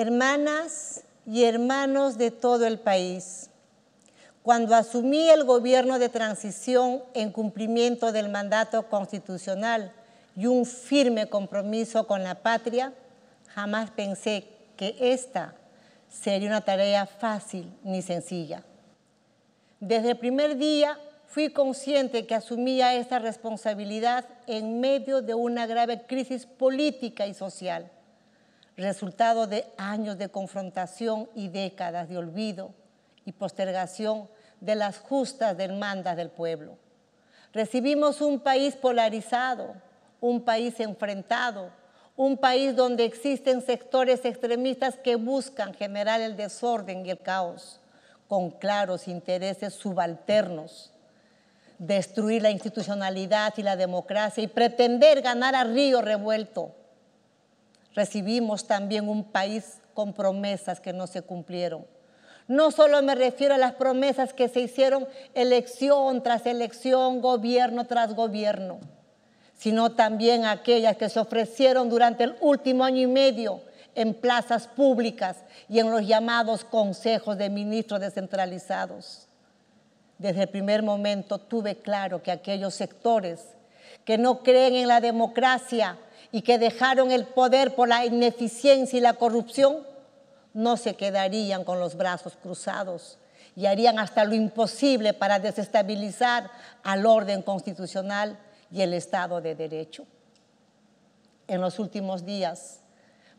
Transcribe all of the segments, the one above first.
hermanas y hermanos de todo el país. Cuando asumí el gobierno de transición en cumplimiento del mandato constitucional y un firme compromiso con la patria, jamás pensé que esta sería una tarea fácil ni sencilla. Desde el primer día fui consciente que asumía esta responsabilidad en medio de una grave crisis política y social resultado de años de confrontación y décadas de olvido y postergación de las justas demandas del pueblo. Recibimos un país polarizado, un país enfrentado, un país donde existen sectores extremistas que buscan generar el desorden y el caos con claros intereses subalternos, destruir la institucionalidad y la democracia y pretender ganar a río revuelto recibimos también un país con promesas que no se cumplieron. No solo me refiero a las promesas que se hicieron elección tras elección, gobierno tras gobierno, sino también aquellas que se ofrecieron durante el último año y medio en plazas públicas y en los llamados consejos de ministros descentralizados. Desde el primer momento tuve claro que aquellos sectores que no creen en la democracia, y que dejaron el poder por la ineficiencia y la corrupción, no se quedarían con los brazos cruzados y harían hasta lo imposible para desestabilizar al orden constitucional y el Estado de Derecho. En los últimos días,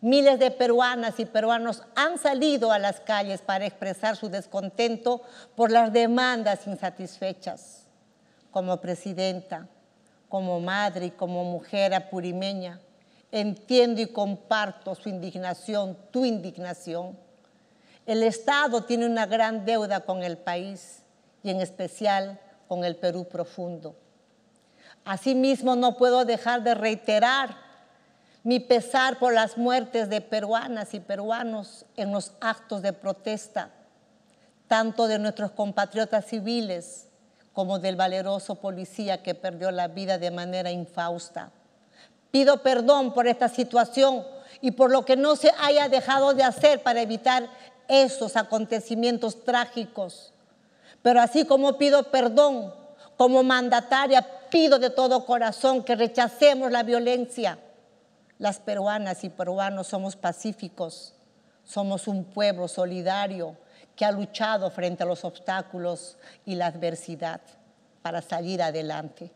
miles de peruanas y peruanos han salido a las calles para expresar su descontento por las demandas insatisfechas. Como presidenta, como madre y como mujer apurimeña, entiendo y comparto su indignación, tu indignación. El Estado tiene una gran deuda con el país y en especial con el Perú profundo. Asimismo, no puedo dejar de reiterar mi pesar por las muertes de peruanas y peruanos en los actos de protesta, tanto de nuestros compatriotas civiles como del valeroso policía que perdió la vida de manera infausta. Pido perdón por esta situación y por lo que no se haya dejado de hacer para evitar esos acontecimientos trágicos. Pero así como pido perdón, como mandataria pido de todo corazón que rechacemos la violencia. Las peruanas y peruanos somos pacíficos, somos un pueblo solidario que ha luchado frente a los obstáculos y la adversidad para salir adelante.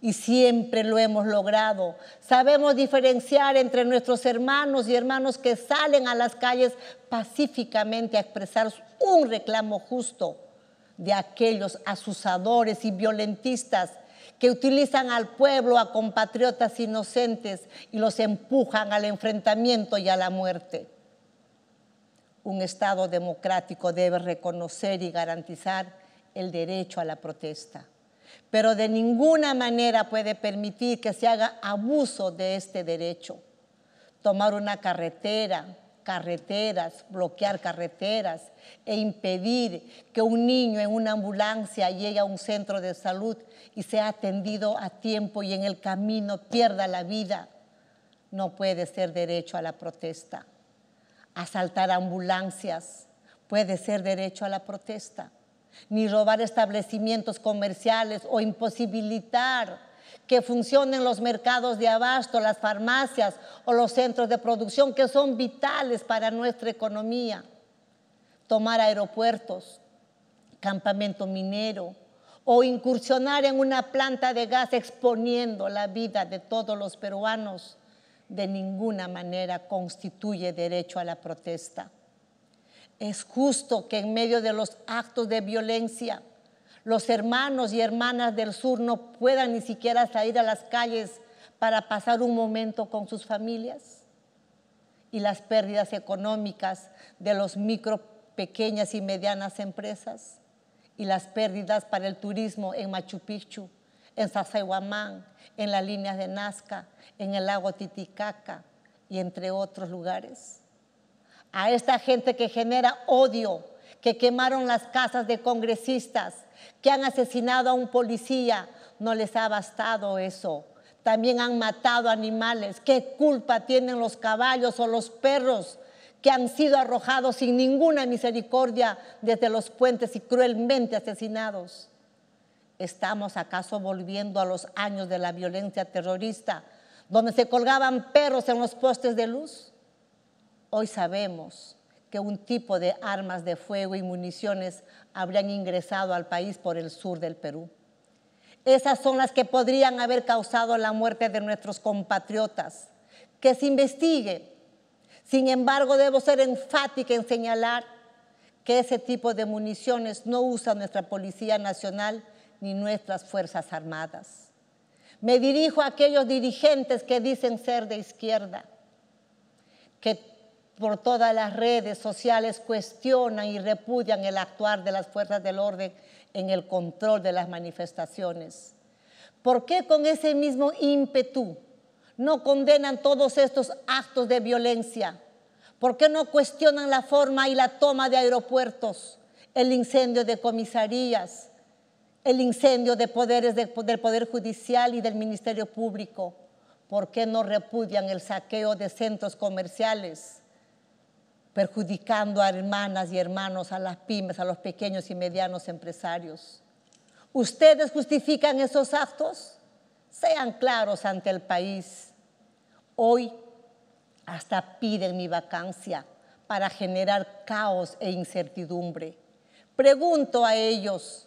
Y siempre lo hemos logrado. Sabemos diferenciar entre nuestros hermanos y hermanos que salen a las calles pacíficamente a expresar un reclamo justo de aquellos asusadores y violentistas que utilizan al pueblo, a compatriotas inocentes y los empujan al enfrentamiento y a la muerte. Un Estado democrático debe reconocer y garantizar el derecho a la protesta, pero de ninguna manera puede permitir que se haga abuso de este derecho. Tomar una carretera, carreteras, bloquear carreteras e impedir que un niño en una ambulancia llegue a un centro de salud y sea atendido a tiempo y en el camino pierda la vida, no puede ser derecho a la protesta asaltar ambulancias, puede ser derecho a la protesta, ni robar establecimientos comerciales o imposibilitar que funcionen los mercados de abasto, las farmacias o los centros de producción que son vitales para nuestra economía. Tomar aeropuertos, campamento minero o incursionar en una planta de gas exponiendo la vida de todos los peruanos de ninguna manera constituye derecho a la protesta. Es justo que en medio de los actos de violencia, los hermanos y hermanas del sur no puedan ni siquiera salir a las calles para pasar un momento con sus familias. Y las pérdidas económicas de las micro, pequeñas y medianas empresas. Y las pérdidas para el turismo en Machu Picchu en Sasaiwamán, en las líneas de Nazca, en el lago Titicaca y entre otros lugares. A esta gente que genera odio, que quemaron las casas de congresistas, que han asesinado a un policía, no les ha bastado eso. También han matado animales. ¿Qué culpa tienen los caballos o los perros que han sido arrojados sin ninguna misericordia desde los puentes y cruelmente asesinados? ¿Estamos acaso volviendo a los años de la violencia terrorista, donde se colgaban perros en los postes de luz? Hoy sabemos que un tipo de armas de fuego y municiones habrían ingresado al país por el sur del Perú. Esas son las que podrían haber causado la muerte de nuestros compatriotas. Que se investigue. Sin embargo, debo ser enfática en señalar que ese tipo de municiones no usa nuestra Policía Nacional ni nuestras Fuerzas Armadas. Me dirijo a aquellos dirigentes que dicen ser de izquierda, que por todas las redes sociales cuestionan y repudian el actuar de las fuerzas del orden en el control de las manifestaciones. ¿Por qué con ese mismo ímpetu no condenan todos estos actos de violencia? ¿Por qué no cuestionan la forma y la toma de aeropuertos, el incendio de comisarías, el incendio de poderes del, del Poder Judicial y del Ministerio Público? ¿Por qué no repudian el saqueo de centros comerciales, perjudicando a hermanas y hermanos, a las pymes, a los pequeños y medianos empresarios? ¿Ustedes justifican esos actos? Sean claros ante el país. Hoy hasta piden mi vacancia para generar caos e incertidumbre. Pregunto a ellos,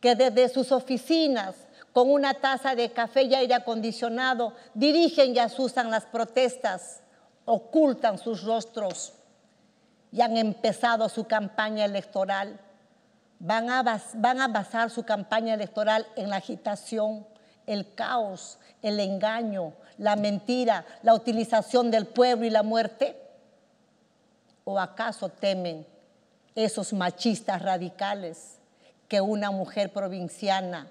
que desde sus oficinas, con una taza de café y aire acondicionado, dirigen y asustan las protestas, ocultan sus rostros y han empezado su campaña electoral. Van a, van a basar su campaña electoral en la agitación, el caos, el engaño, la mentira, la utilización del pueblo y la muerte? ¿O acaso temen esos machistas radicales que una mujer provinciana,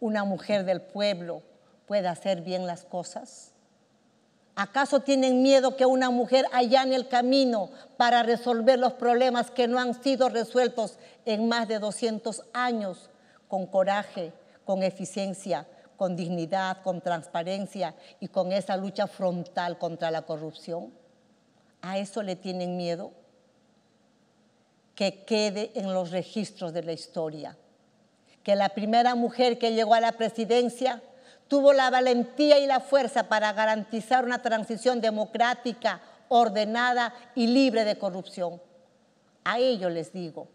una mujer del pueblo, pueda hacer bien las cosas? ¿Acaso tienen miedo que una mujer en el camino para resolver los problemas que no han sido resueltos en más de 200 años con coraje, con eficiencia, con dignidad, con transparencia y con esa lucha frontal contra la corrupción? ¿A eso le tienen miedo? Que quede en los registros de la historia que la primera mujer que llegó a la presidencia tuvo la valentía y la fuerza para garantizar una transición democrática, ordenada y libre de corrupción. A ellos les digo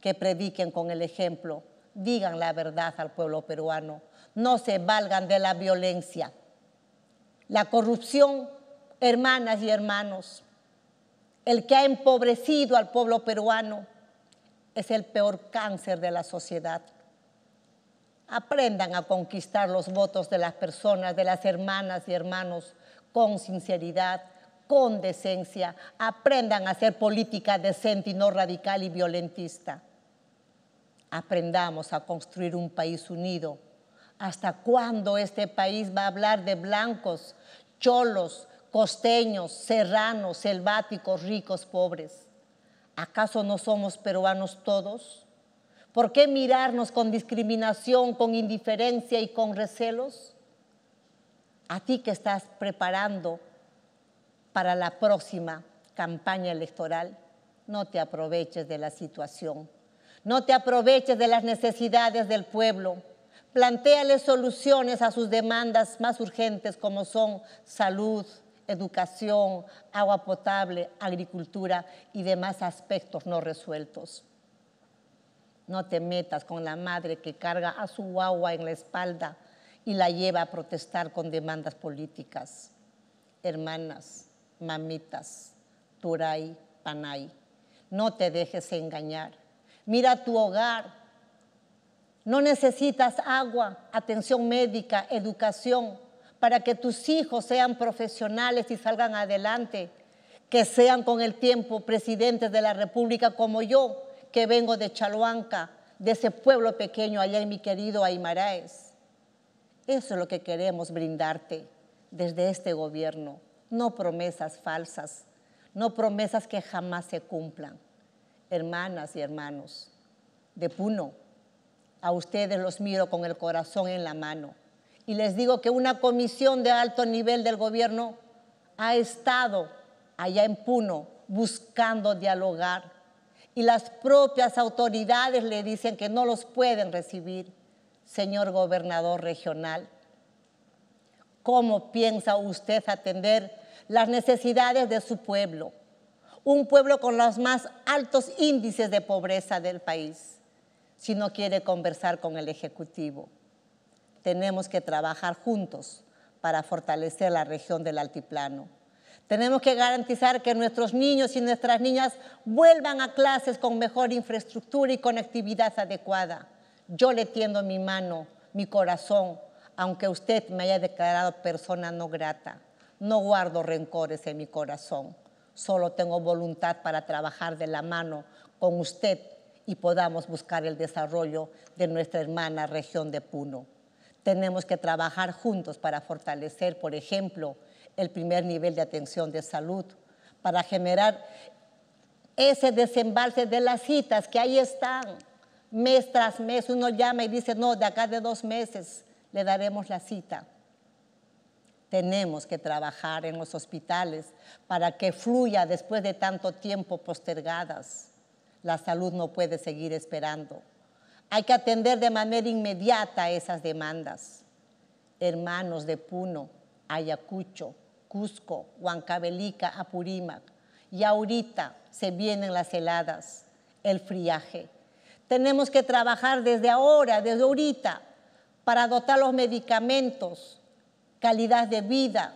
que prediquen con el ejemplo, digan la verdad al pueblo peruano, no se valgan de la violencia. La corrupción, hermanas y hermanos, el que ha empobrecido al pueblo peruano es el peor cáncer de la sociedad. Aprendan a conquistar los votos de las personas, de las hermanas y hermanos, con sinceridad, con decencia. Aprendan a hacer política decente y no radical y violentista. Aprendamos a construir un país unido. ¿Hasta cuándo este país va a hablar de blancos, cholos, costeños, serranos, selváticos, ricos, pobres? ¿Acaso no somos peruanos todos? ¿Por qué mirarnos con discriminación, con indiferencia y con recelos? A ti que estás preparando para la próxima campaña electoral, no te aproveches de la situación, no te aproveches de las necesidades del pueblo. Plantéale soluciones a sus demandas más urgentes como son salud, educación, agua potable, agricultura y demás aspectos no resueltos. No te metas con la madre que carga a su agua en la espalda y la lleva a protestar con demandas políticas. Hermanas, mamitas, Turay, Panay, no te dejes engañar. Mira tu hogar. No necesitas agua, atención médica, educación, para que tus hijos sean profesionales y salgan adelante, que sean con el tiempo presidentes de la República como yo, que vengo de Chaluanca, de ese pueblo pequeño allá en mi querido Aymaraes. Eso es lo que queremos brindarte desde este gobierno, no promesas falsas, no promesas que jamás se cumplan. Hermanas y hermanos de Puno, a ustedes los miro con el corazón en la mano y les digo que una comisión de alto nivel del gobierno ha estado allá en Puno buscando dialogar y las propias autoridades le dicen que no los pueden recibir, señor gobernador regional. ¿Cómo piensa usted atender las necesidades de su pueblo? Un pueblo con los más altos índices de pobreza del país, si no quiere conversar con el Ejecutivo. Tenemos que trabajar juntos para fortalecer la región del Altiplano. Tenemos que garantizar que nuestros niños y nuestras niñas vuelvan a clases con mejor infraestructura y conectividad adecuada. Yo le tiendo mi mano, mi corazón, aunque usted me haya declarado persona no grata. No guardo rencores en mi corazón. Solo tengo voluntad para trabajar de la mano con usted y podamos buscar el desarrollo de nuestra hermana región de Puno. Tenemos que trabajar juntos para fortalecer, por ejemplo, el primer nivel de atención de salud para generar ese desembalse de las citas que ahí están, mes tras mes. Uno llama y dice, no, de acá de dos meses le daremos la cita. Tenemos que trabajar en los hospitales para que fluya después de tanto tiempo postergadas. La salud no puede seguir esperando. Hay que atender de manera inmediata esas demandas. Hermanos de Puno, Ayacucho, Cusco, Huancabelica, Apurímac. Y ahorita se vienen las heladas, el friaje. Tenemos que trabajar desde ahora, desde ahorita, para dotar los medicamentos, calidad de vida.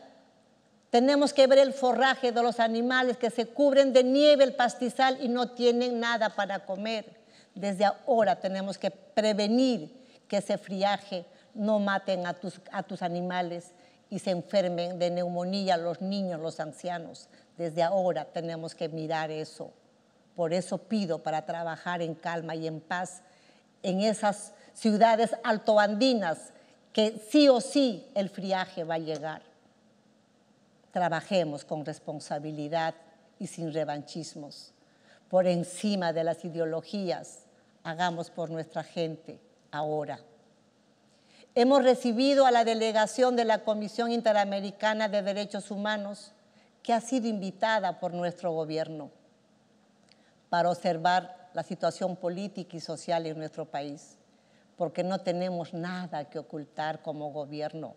Tenemos que ver el forraje de los animales que se cubren de nieve el pastizal y no tienen nada para comer. Desde ahora tenemos que prevenir que ese friaje no maten a tus, a tus animales y se enfermen de neumonía los niños, los ancianos. Desde ahora tenemos que mirar eso. Por eso pido para trabajar en calma y en paz en esas ciudades altoandinas que sí o sí el friaje va a llegar. Trabajemos con responsabilidad y sin revanchismos. Por encima de las ideologías, hagamos por nuestra gente ahora. Hemos recibido a la delegación de la Comisión Interamericana de Derechos Humanos, que ha sido invitada por nuestro gobierno para observar la situación política y social en nuestro país, porque no tenemos nada que ocultar como gobierno.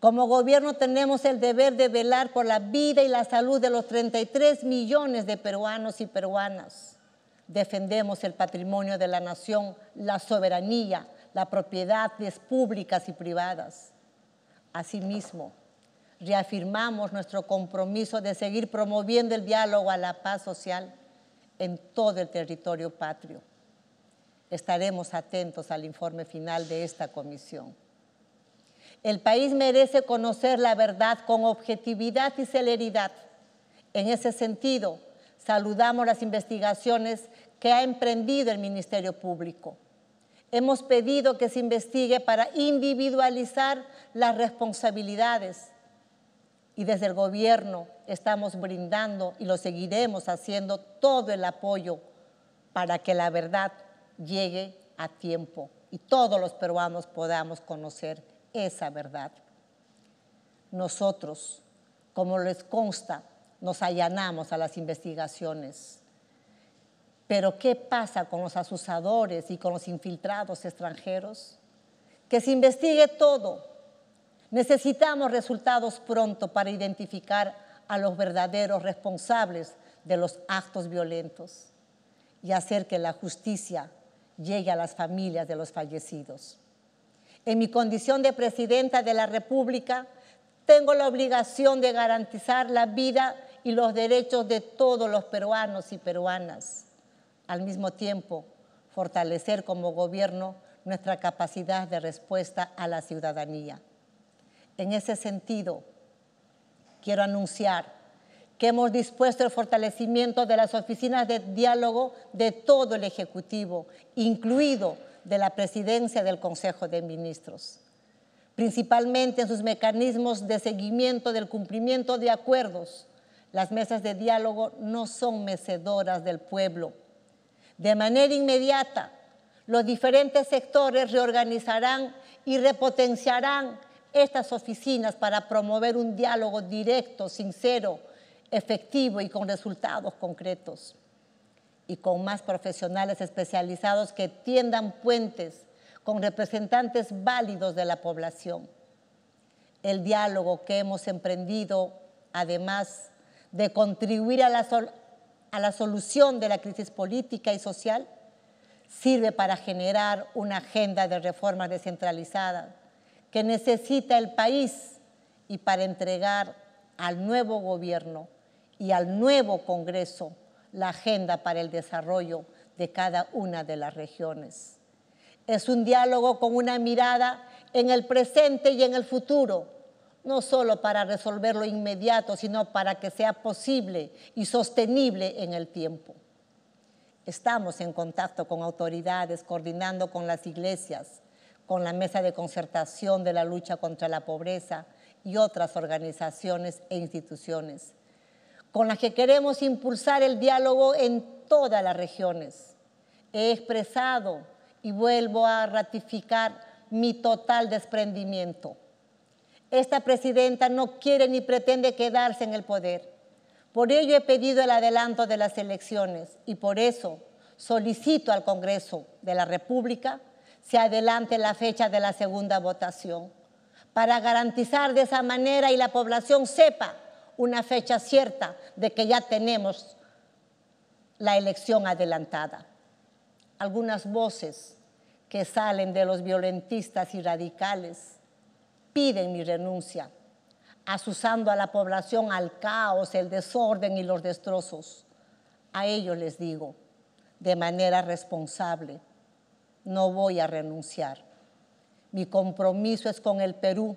Como gobierno tenemos el deber de velar por la vida y la salud de los 33 millones de peruanos y peruanas. Defendemos el patrimonio de la nación, la soberanía, la propiedad es públicas y privadas. Asimismo, reafirmamos nuestro compromiso de seguir promoviendo el diálogo a la paz social en todo el territorio patrio. Estaremos atentos al informe final de esta comisión. El país merece conocer la verdad con objetividad y celeridad. En ese sentido, saludamos las investigaciones que ha emprendido el Ministerio Público Hemos pedido que se investigue para individualizar las responsabilidades y desde el gobierno estamos brindando y lo seguiremos haciendo todo el apoyo para que la verdad llegue a tiempo y todos los peruanos podamos conocer esa verdad. Nosotros, como les consta, nos allanamos a las investigaciones pero ¿qué pasa con los asusadores y con los infiltrados extranjeros? Que se investigue todo. Necesitamos resultados pronto para identificar a los verdaderos responsables de los actos violentos y hacer que la justicia llegue a las familias de los fallecidos. En mi condición de presidenta de la República, tengo la obligación de garantizar la vida y los derechos de todos los peruanos y peruanas al mismo tiempo fortalecer como gobierno nuestra capacidad de respuesta a la ciudadanía. En ese sentido, quiero anunciar que hemos dispuesto el fortalecimiento de las oficinas de diálogo de todo el Ejecutivo, incluido de la presidencia del Consejo de Ministros, principalmente en sus mecanismos de seguimiento del cumplimiento de acuerdos. Las mesas de diálogo no son mecedoras del pueblo, de manera inmediata, los diferentes sectores reorganizarán y repotenciarán estas oficinas para promover un diálogo directo, sincero, efectivo y con resultados concretos. Y con más profesionales especializados que tiendan puentes con representantes válidos de la población. El diálogo que hemos emprendido, además de contribuir a la, a la solución de la crisis política y social, sirve para generar una agenda de reformas descentralizadas que necesita el país y para entregar al nuevo gobierno y al nuevo Congreso la agenda para el desarrollo de cada una de las regiones. Es un diálogo con una mirada en el presente y en el futuro, no solo para resolverlo inmediato, sino para que sea posible y sostenible en el tiempo. Estamos en contacto con autoridades, coordinando con las iglesias, con la Mesa de Concertación de la Lucha contra la Pobreza y otras organizaciones e instituciones, con las que queremos impulsar el diálogo en todas las regiones. He expresado y vuelvo a ratificar mi total desprendimiento esta presidenta no quiere ni pretende quedarse en el poder. Por ello he pedido el adelanto de las elecciones y por eso solicito al Congreso de la República se adelante la fecha de la segunda votación para garantizar de esa manera y la población sepa una fecha cierta de que ya tenemos la elección adelantada. Algunas voces que salen de los violentistas y radicales piden mi renuncia, asusando a la población al caos, el desorden y los destrozos. A ellos les digo, de manera responsable, no voy a renunciar. Mi compromiso es con el Perú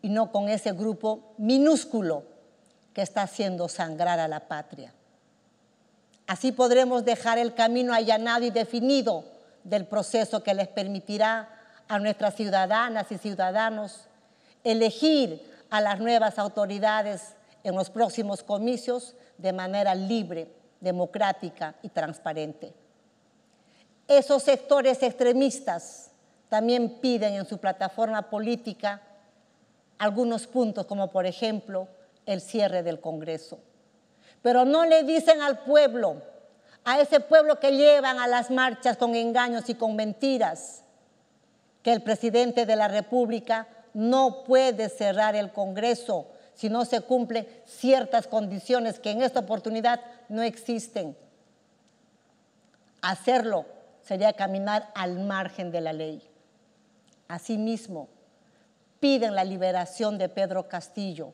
y no con ese grupo minúsculo que está haciendo sangrar a la patria. Así podremos dejar el camino allanado y definido del proceso que les permitirá a nuestras ciudadanas y ciudadanos, elegir a las nuevas autoridades en los próximos comicios de manera libre, democrática y transparente. Esos sectores extremistas también piden en su plataforma política algunos puntos, como por ejemplo el cierre del Congreso. Pero no le dicen al pueblo, a ese pueblo que llevan a las marchas con engaños y con mentiras, que el presidente de la República no puede cerrar el Congreso si no se cumplen ciertas condiciones que en esta oportunidad no existen. Hacerlo sería caminar al margen de la ley. Asimismo, piden la liberación de Pedro Castillo.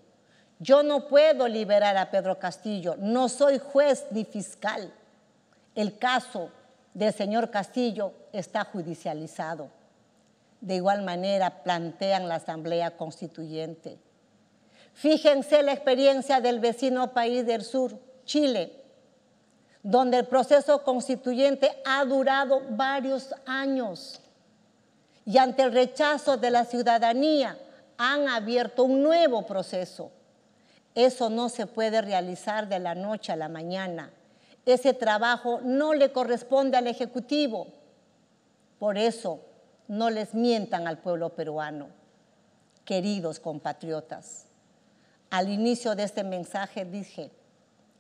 Yo no puedo liberar a Pedro Castillo, no soy juez ni fiscal. El caso del señor Castillo está judicializado de igual manera plantean la Asamblea Constituyente. Fíjense la experiencia del vecino país del sur, Chile, donde el proceso constituyente ha durado varios años y ante el rechazo de la ciudadanía han abierto un nuevo proceso. Eso no se puede realizar de la noche a la mañana. Ese trabajo no le corresponde al Ejecutivo. Por eso, no les mientan al pueblo peruano, queridos compatriotas. Al inicio de este mensaje dije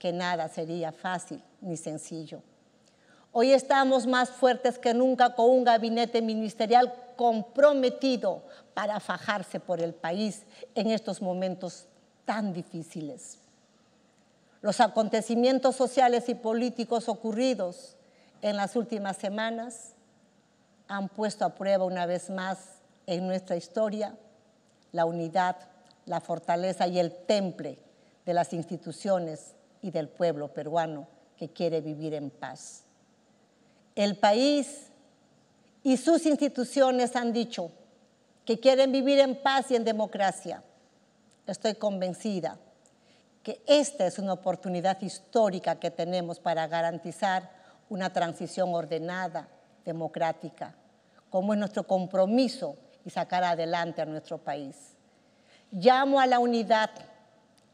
que nada sería fácil ni sencillo. Hoy estamos más fuertes que nunca con un gabinete ministerial comprometido para fajarse por el país en estos momentos tan difíciles. Los acontecimientos sociales y políticos ocurridos en las últimas semanas han puesto a prueba una vez más en nuestra historia la unidad, la fortaleza y el temple de las instituciones y del pueblo peruano que quiere vivir en paz. El país y sus instituciones han dicho que quieren vivir en paz y en democracia. Estoy convencida que esta es una oportunidad histórica que tenemos para garantizar una transición ordenada, democrática, como es nuestro compromiso y sacar adelante a nuestro país. Llamo a la unidad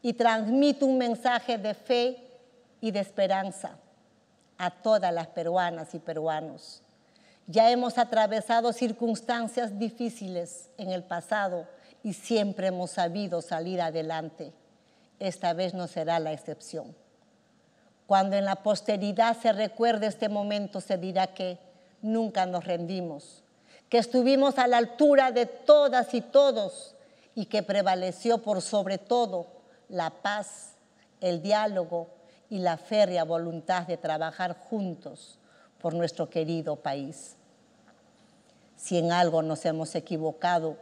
y transmito un mensaje de fe y de esperanza a todas las peruanas y peruanos. Ya hemos atravesado circunstancias difíciles en el pasado y siempre hemos sabido salir adelante. Esta vez no será la excepción. Cuando en la posteridad se recuerde este momento, se dirá que nunca nos rendimos, que estuvimos a la altura de todas y todos y que prevaleció por sobre todo la paz, el diálogo y la férrea voluntad de trabajar juntos por nuestro querido país. Si en algo nos hemos equivocado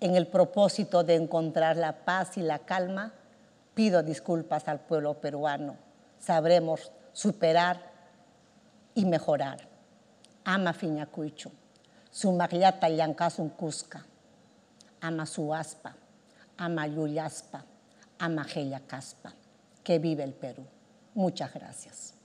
en el propósito de encontrar la paz y la calma, pido disculpas al pueblo peruano. Sabremos superar y mejorar ama fiñacuicho, su mariata un cusca, ama su aspa, ama yuyaspa, ama caspa. Que vive el Perú. Muchas gracias.